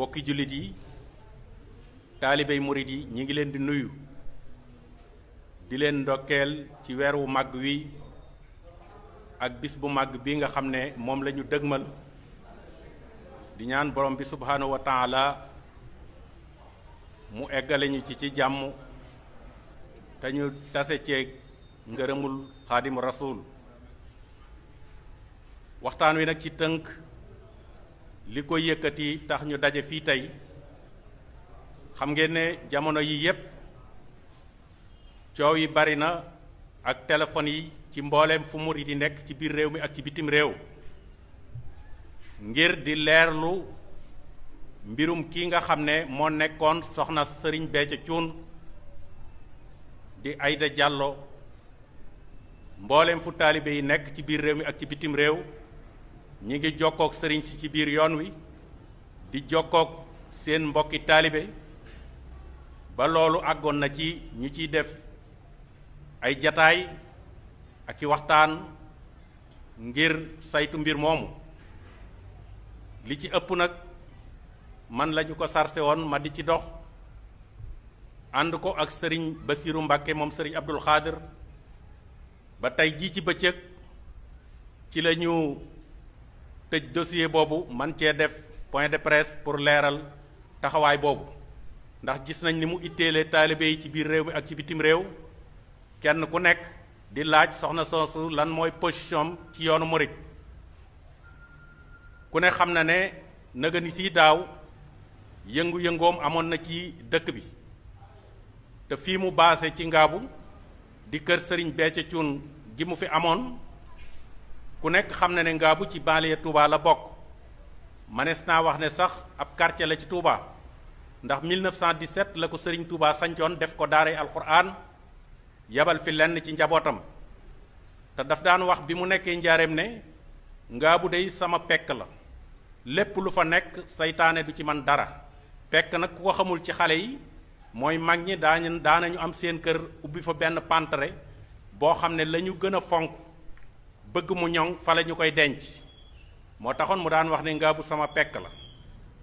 bokki jullit yi taalibey murit yi ñi ngi leen di nuyu di leen ndokkeel ci weer wu màgg wi ak bis bu màgg bi nga xam ne moom lañu ñu dëgmal di ñaan borom bi subhaanahu wa mu eggale ci ci jàmm te ñu tase ceeg ngërëmul xaadim rasul waxtaan wi nag ci tënk li ko yëkkati tax ñu daje fii tey xam ngeen ne jamono yii yépp coow yi bari na ak téléphone yi ci mbooleem fu murit yi nekk ci biir réew mi ak ci bitim réew ngir di leerlu mbirum kii nga xam ne moo nekkoon soxna sëriñ Béthio Thioune di ayda Diallo mbooleem fu taalibe yi nekk ci biir réew mi ak ci bitim réew ñi ngi jokkook sëriñ si ci biir yoon wi di jokkook seen mbokki taalibe ba loolu àggoon na ci ñu ciy def ay jataay ak i waxtaan ngir saytu mbir moomu li ci ëpp nag man lañu ko sarse woon ma di ci dox ànd ko ak sëriñ Basiru Mbàkke moom sëriñ Abdul Xaadir ba tey jii ci bëccëg ci tëj dossier boobu man cee def point de presse pour leeral taxawaay boobu ndax gis nañ ni mu itteele taalibe yi ci biir réew mi ak ci bitim réew kenn ku nekk di laaj soxna soosu lan mooy position ci yoonu murit ku ne xam na ne naga ni si daaw yëngu-yëngoom amoon na ci dëkk bi te fii mu baase ci ngaabu di kër sëriñ Béthio Thioune gi mu fi amoon ku nekk xam na ne Ngaabu ci banlieue Touba la bokk manees naa wax ne sax ab quartier la ci Touba ndax 1917 la ko Serigne Touba sancoon def ko daaray alquran yabal fi lenn ci njabootam te daf daan wax bi mu nekkee njaareem ne Ngaabu dey sama pekk la lépp lu fa nekk seytaane du ci man dara pekk nag ku ko xamul ci xale yi mooy mag ñi daañu daanañu am seen kër ubbi fa benn pantre boo xam ne lañu ñu gën a fonk bëgg mu ñoŋ fale ñu koy denc moo taxoon mu daan wax ni ngaabu sama pekk la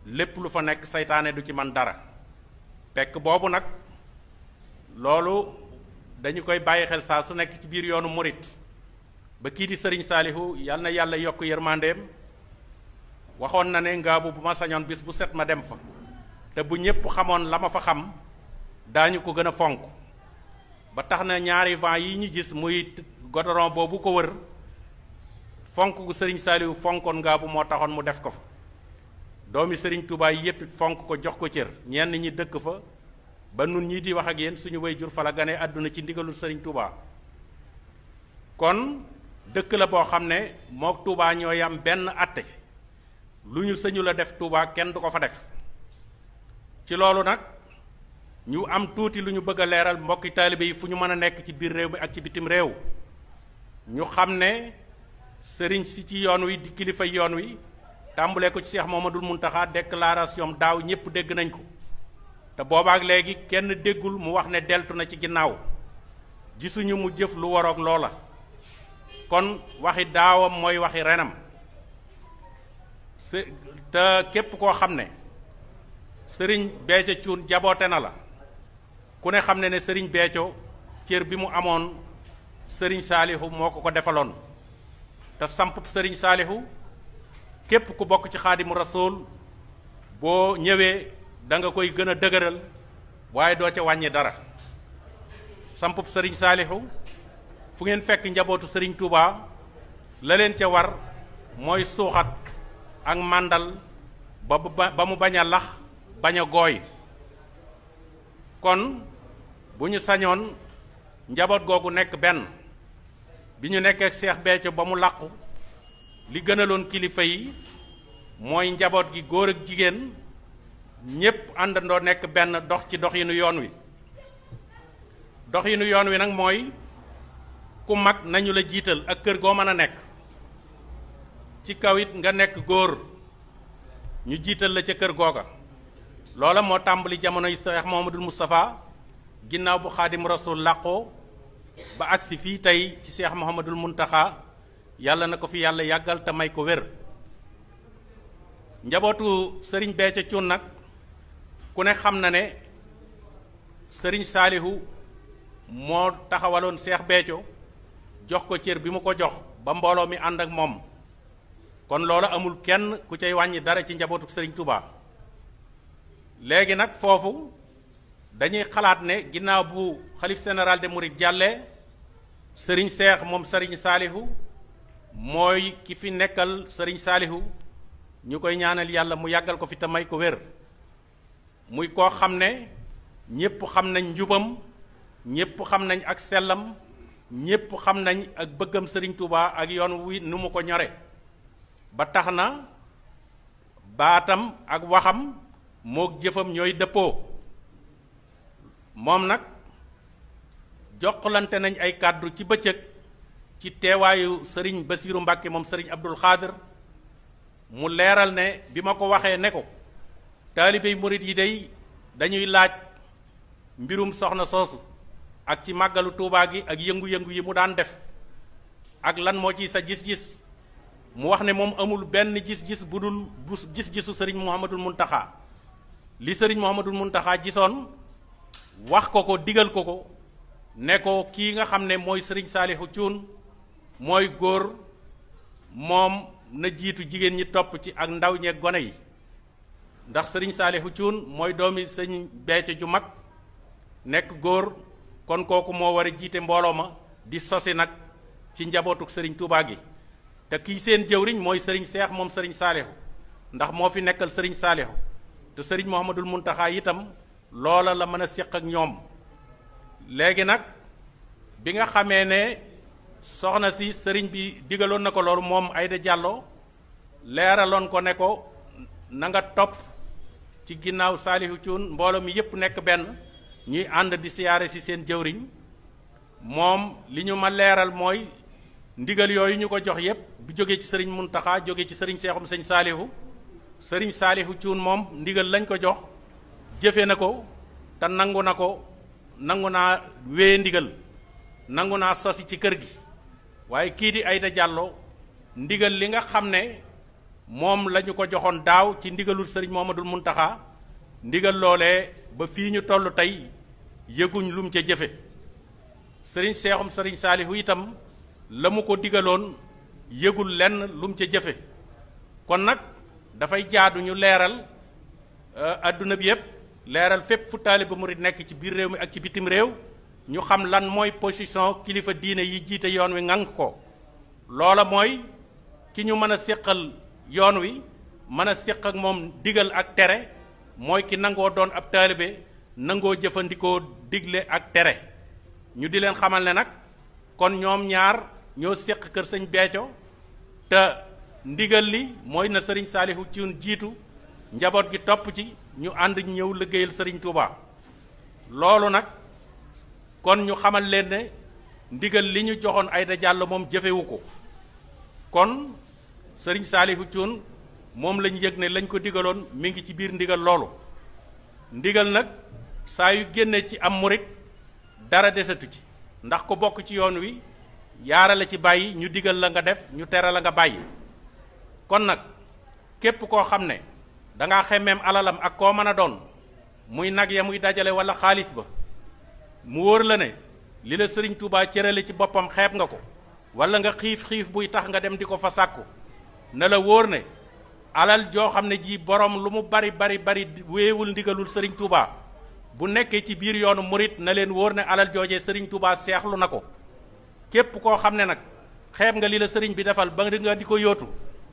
lépp lu fa nekk seytaane du ci man dara pekk boobu nag loolu dañu koy bàyyi xel saa su nekk ci biir yoonu morit ba kii di sëriñ saalihu yal na yàlla yokk yërmandeem waxoon na ne ngaabu bu ma sañoon bis bu set ma dem fa te bu ñépp xamoon la ma fa xam daañu ko gën a fonk ba tax na ñaari vent yi ñu gis muy godoron boobu ko wër fonk gu sëriñ saaliwu fonkoon ngaa bu moo taxoon mu def ko fa doomi sëriñ Touba yépp fonk ko jox ko cër ñenn ñi dëkk fa ba nun ñii di wax ak yéen suñu way jur fa la àdduna ci ndigalul sëriñ Touba kon dëkk la boo xam ne mook Touba ñoo yam benn atte lu ñu sëñu la def Touba kenn du ko fa def ci loolu nag ñu am tuuti lu ñu bëgg a leeral mbokki taalibe yi fu ñu mën a nekk ci biir réew mi ak ci bitim réew ñu xam ne sëriñ si ci yoon wi di kilifa yoon wi tàmbalee ko ci Cheikh Mamadou Mountakha déclaration daaw ñëpp dégg nañ ko te boobaak léegi kenn déggul mu wax ne deltu na ci ginnaaw gisuñu mu jëf lu waroog loola kon waxi daawam mooy waxi renam te képp koo xam ne sëriñ Béthio cuun jaboote na la ku ne xam ne ne sëriñ Béthio cër bi mu amoon sëriñ Saalihu moo ko ko defaloon te samp sëriñ saalihu képp ku bokk ci xaadimu rasool boo ñëwee da nga koy gën a dëgëral waaye doo ca wàññi dara sampub sëriñ saalihu fu ngeen fekk njabootu sëriñ Touba la leen ca war mooy suuxat ak màndal ba ba mu baña lax bañ a gooy kon bu ñu sañoon njaboot googu nekk benn bi ñu nekk ak Cheikh Béthio ba mu làqu li gënaloon kilifa yi mooy njaboot gi góor ak jigéen ñépp àndandoo nekk benn dox ci doxinu yoon wi doxinu yoon wi nag mooy ku mag nañu la jiital ak kër goo mën a nekk ci kaw it nga nekk góor ñu jiital la ca kër googa loola moo tàmbali jamonoy Cheikh Mouhamadoul Moustapha ginnaaw bu Xaadim Rasul làqoo ba agsi fii tey ci seex Muhammadul Muntaxa yàlla na ko fi yàlla yàggal te may ko wér njabootu sëriñ Béthio Thioune nag ku ne xam na ne sëriñ Saalihu moo taxawaloon seex beeco jox ko cér bi mu ko jox ba mbooloo mi ànd ak moom kon loolu amul kenn ku cay wàññi dara ci njabootu sëriñ tubaa léegi nag foofu dañuy xalaat ne ginnaaw bu xalif général de Mouride jàlle sëriñ seex moom sëriñ saalihu mooy ki fi nekkal sëriñ saalihu ñu koy ñaanal yàlla mu yàggal ko fi te may ko wér muy koo xam ne ñépp xam nañ njubam ñépp xam nañ ak sellam ñépp xam nañ ak bëggam sëriñ Touba ak yoon wi nu mu ko ñore ba tax na baatam ak waxam mook jëfam ñooy dëppoo moom nag joxlante nañ ay kàddu ci bëccëg ci teewaayu sëriñ Basiiru Mbàkke moom sëriñ Abdul Xaadir mu leeral ne bi ma ko waxee ne ko taalibey murit yi day dañuy laaj mbirum soxna soosu ak ci màggalu tuubaa gi ak yëngu-yëngu yi mu daan def ak lan moo ci sa gis-gis mu wax ne moom amul benn gis-gis bu dul bu gis-gisu sëriñ Muhammadul Muntaxaa li sëriñ Muhammadul Muntaxaa jisoon wax ko ko digal ko ko ne ko kii nga xam ne mooy sëriñ saalihu cuun mooy góor moom na jiitu jigéen ñi topp ci ak ndaw ñeeg gone yi ndax sëriñ saalihu cuun mooy doomi sëñ beece ju mag nekk góor kon kooku moo war a jiite mbooloo ma di sosi nag ci njabootuk sëriñ Touba gi te kii seen jëwriñ mooy sëriñ seex moom sëriñ saalihu ndax moo fi nekkal sëriñ saalihu te sëriñ Mouhamadul Muntaxa itam loola la mën a séq ak ñoom léegi nag bi nga xamee ne soxna si sëriñ bi digaloon na ko loolu moom Aida jàlloo leeraloon ko ne ko nanga topp ci ginnaaw Saalihu Cuun mbooloo mi yépp nekk benn ñuy ànd di siyaare si seen jëwriñ moom li ñu ma leeral mooy ndigal yooyu ñu ko jox yépp bu jógee ci sëriñ mun Muntaxa jóge ci sëriñ Seexum sëñ Saalihu sëriñ Saalihu Cuun moom ndigal lañ ko jox jëfe na ko te nangu na ko nangu naa wee ndigal nangu naa sosi ci kër gi waaye kii di Aïda jàlloo ndigal li nga xam ne moom la ko joxoon daaw ci ndigalul sëriñ Mouhamadoul Mountakha ndigal loole ba fii ñu toll tey yëguñ lum ca jëfe sëriñ seexum sëriñ saalihu itam la mu ko digaloon yëgul lenn lum ca jëfe kon nag dafay jaadu ñu leeral àdduna euh, bi yépp leeral fépp fu taaliba murid nekk ci biir réew mi ak ci bitim réew ñu xam lan mooy position kilifa diine yi jiite yoon wi ngang ko loola mooy ki ñu mën a séqal yoon wi mën a séq ak moom digal ak tere mooy ki nangoo doon ab taalibe nangoo jëfandikoo digle ak tere ñu di leen xamal ne nag kon ñoom ñaar ñoo séq kër sëñ Béthio te ndigal li mooy na sëriñ Saalihu Thioune jiitu njaboot gi topp ci ñu ànd ñëw liggéeyal sëriñ Touba loolu nag kon ñu xamal leen ne ndigal li ñu joxoon Aïda Diallo moom jëfewu ko kon sëriñ Saalihu Cuun moom lañu yëg ne lañ ko digaloon mi ngi ci biir ndigal loolu ndigal nag saa yu génne ci am murit dara desetu ci ndax ko bokk ci yoon wi yaara la ci bàyyi ñu digal la nga def ñu teral la nga bàyyi kon nag képp koo xam ne dangaa xemmeem alalam ak koo mën a doon muy nag ya muy dajale wala xaalis ba mu wóor la ne li la sëriñ Touba cërale ci boppam xeeb nga ko wala nga xiif-xiif buy tax nga dem di ko fa sàkku na la wóor ne alal joo xam ne jii borom lu mu bari bari bari wéewul ndigalul sëriñ Touba bu nekkee ci biir yoonu murit na leen wóor ne alal joojee sëriñ Touba seexlu na ko képp koo xam ne nag xeeb nga li la sëriñ bi defal ba nga di ko yóotu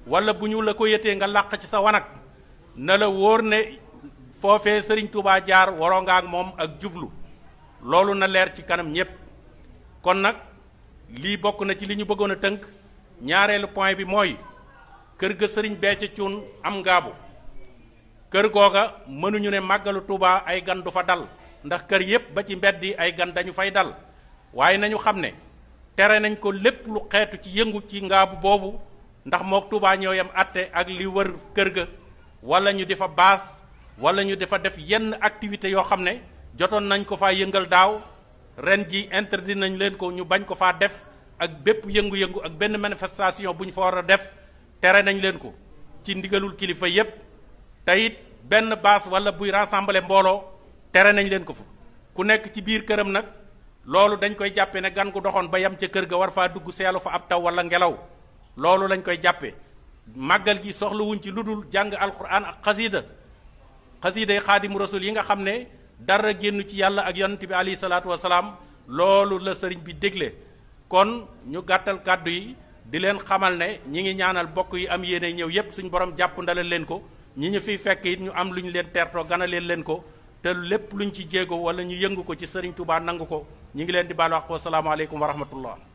wala bu ñu la ko yëtee nga làq ci sa wanag na la wóor ne foofee sëriñ Touba jaar waroo moom ak jublu loolu na leer ci kanam ñépp kon nag lii bokk na ci li ñu bëggoon a tënk ñaareelu point bi mooy kër ga sëriñ Béthio Thioune am ngaabu kër googa mënuñu ne màggalu Touba ay gan du fa dal ndax kër yépp ba ci mbedd yi ay gan dañu fay dal waaye nañu xam ne tere nañ ko lépp lu xeetu ci yëngu ci ngaabu boobu ndax mook Touba ñoo yam àtte ak li wër kër ga wala ñu difa base wala ñu difa def yenn activité yoo xam ne jotoon nañ ko faa yëngal daaw ren ji interdit nañ leen ko ñu bañ ko faa def ak bépp yëngu-yëngu ak benn manifestation bu fa war def tere nañ leen ko ci ndigalul kilifa yépp tayit ben base wala buy rassembler mbooloo tere nañ leen ko fa ku nekk ci biir këram nag loolu dañ koy jàppe ne gan gu doxoon ba yam ca kër ga war faa dugg seelu fa ab taw wala ngelaw loolu lañ koy jàppe màggal gi soxlawuñ ci lu dul jàng alquran ak xasiida xasiiday xaadimu rasul yi nga xam ne dara génn ci yàlla ak yonent bi alayhi salaatu loolu la sëriñ bi dégle kon ñu gàttal kàddu yi di leen xamal ne ñi ngi ñaanal bokk yi am yéene ñëw yépp suñ borom jàpp ndalal leen ko ñi ñu fiy fekk it ñu am lu ñu leen teertoo ganaleen leen ko te lépp luñu ci jéego wala ñu yëngu ko ci sëriñ Touba nangu ko ñi ngi leen di baal wax ko